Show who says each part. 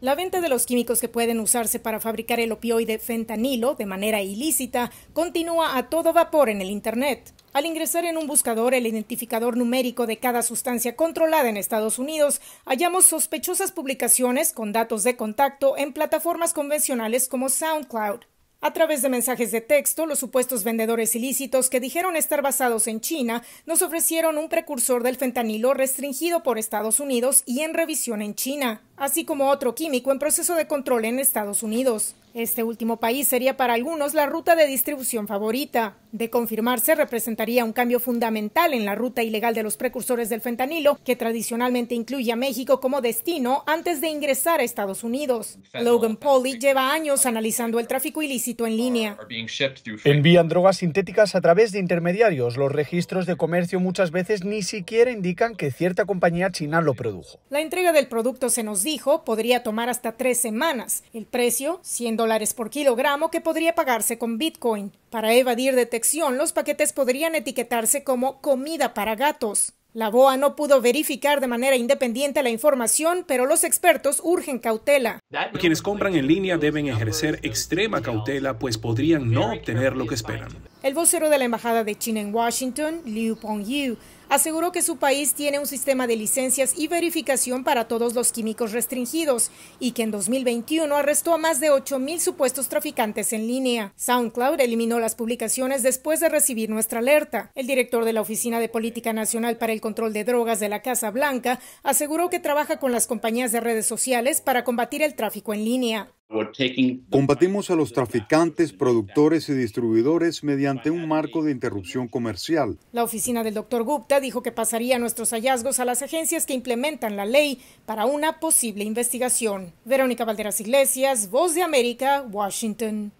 Speaker 1: La venta de los químicos que pueden usarse para fabricar el opioide fentanilo de manera ilícita continúa a todo vapor en el Internet. Al ingresar en un buscador el identificador numérico de cada sustancia controlada en Estados Unidos, hallamos sospechosas publicaciones con datos de contacto en plataformas convencionales como SoundCloud. A través de mensajes de texto, los supuestos vendedores ilícitos que dijeron estar basados en China nos ofrecieron un precursor del fentanilo restringido por Estados Unidos y en revisión en China, así como otro químico en proceso de control en Estados Unidos. Este último país sería para algunos la ruta de distribución favorita. De confirmarse, representaría un cambio fundamental en la ruta ilegal de los precursores del fentanilo, que tradicionalmente incluye a México como destino antes de ingresar a Estados Unidos. Logan Poli lleva años analizando el tráfico ilícito en línea. Envían drogas sintéticas a través de intermediarios. Los registros de comercio muchas veces ni siquiera indican que cierta compañía china lo produjo. La entrega del producto, se nos dijo, podría tomar hasta tres semanas. El precio, siendo por kilogramo que podría pagarse con Bitcoin. Para evadir detección, los paquetes podrían etiquetarse como comida para gatos. La BOA no pudo verificar de manera independiente la información, pero los expertos urgen cautela. Quienes compran en línea deben ejercer extrema cautela, pues podrían no obtener lo que esperan. El vocero de la Embajada de China en Washington, Liu Pengyu, aseguró que su país tiene un sistema de licencias y verificación para todos los químicos restringidos y que en 2021 arrestó a más de 8.000 supuestos traficantes en línea. SoundCloud eliminó las publicaciones después de recibir nuestra alerta. El director de la Oficina de Política Nacional para el Control de Drogas de la Casa Blanca aseguró que trabaja con las compañías de redes sociales para combatir el tráfico en línea. Combatimos a los traficantes, productores y distribuidores mediante un marco de interrupción comercial. La oficina del doctor Gupta dijo que pasaría nuestros hallazgos a las agencias que implementan la ley para una posible investigación. Verónica Valderas Iglesias, Voz de América, Washington.